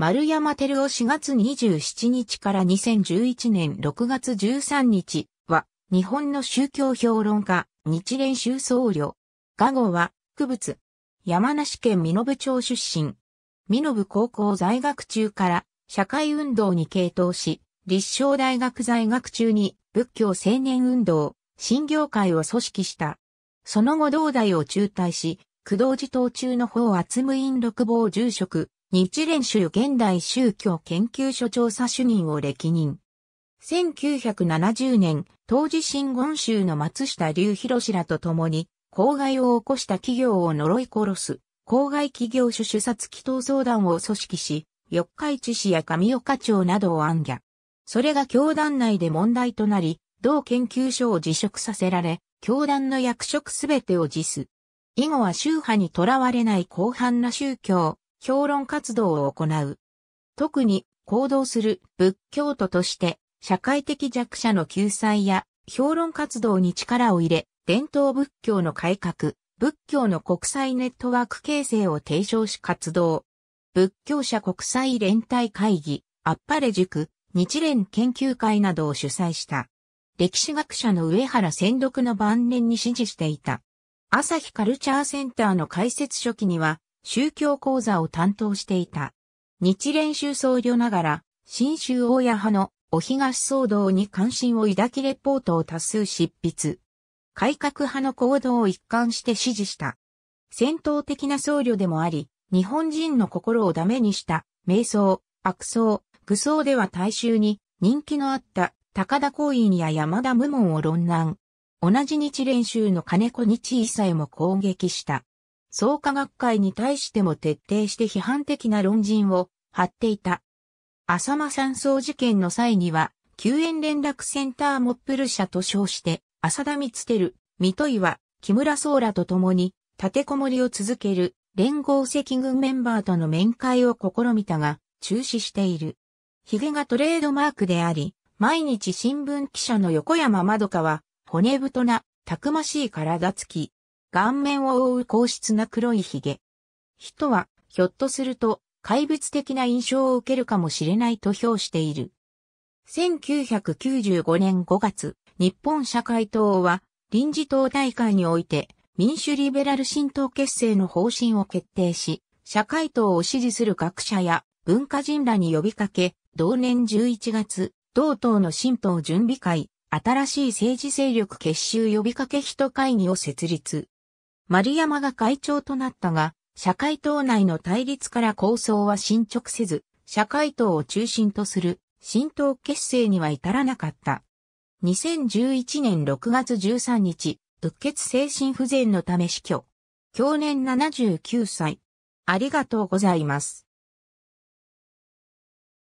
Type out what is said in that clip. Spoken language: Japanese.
丸山照夫4月27日から2011年6月13日は、日本の宗教評論家、日蓮宗僧侶。画後は、区物。山梨県身延町出身。身延高校在学中から社会運動に傾倒し、立正大学在学中に仏教青年運動、新業界を組織した。その後同大を中退し、工藤寺島中の方厚務院六房住職、日蓮宗現代宗教研究所調査主任を歴任。1970年、当時新言宗の松下隆弘氏らと共に、公害を起こした企業を呪い殺す、公害企業主主殺祈祷相談を組織し、四日市市や上岡町などを暗挙。それが教団内で問題となり、同研究所を辞職させられ、教団の役職すべてを辞す。以後は宗派にとらわれない広範な宗教、評論活動を行う。特に行動する仏教徒として社会的弱者の救済や評論活動に力を入れ、伝統仏教の改革、仏教の国際ネットワーク形成を提唱し活動。仏教者国際連帯会議、アッパレ塾、日蓮研究会などを主催した。歴史学者の上原専読の晩年に支持していた。朝日カルチャーセンターの開設初期には、宗教講座を担当していた。日蓮宗僧侶ながら、新州大谷派のお東騒動に関心を抱きレポートを多数執筆。改革派の行動を一貫して支持した。戦闘的な僧侶でもあり、日本人の心をダメにした、瞑想、悪僧、愚僧では大衆に人気のあった高田光院や山田無門を論難。同じ日練習の金子日一さえも攻撃した。創価学会に対しても徹底して批判的な論陣を張っていた。浅間山荘事件の際には、救援連絡センターモップル社と称して、浅田光る。水戸岩、木村宗らと共に、立てこもりを続ける連合赤軍メンバーとの面会を試みたが、中止している。ヒゲがトレードマークであり、毎日新聞記者の横山まどかは、骨太な、たくましい体つき、顔面を覆う硬質な黒い髭。人は、ひょっとすると、怪物的な印象を受けるかもしれないと評している。1995年5月、日本社会党は、臨時党大会において、民主リベラル新党結成の方針を決定し、社会党を支持する学者や文化人らに呼びかけ、同年11月、同党の新党準備会、新しい政治勢力結集呼びかけ人会議を設立。丸山が会長となったが、社会党内の対立から構想は進捗せず、社会党を中心とする新党結成には至らなかった。2011年6月13日、うっ血精神不全のため死去。去年79歳。ありがとうございます。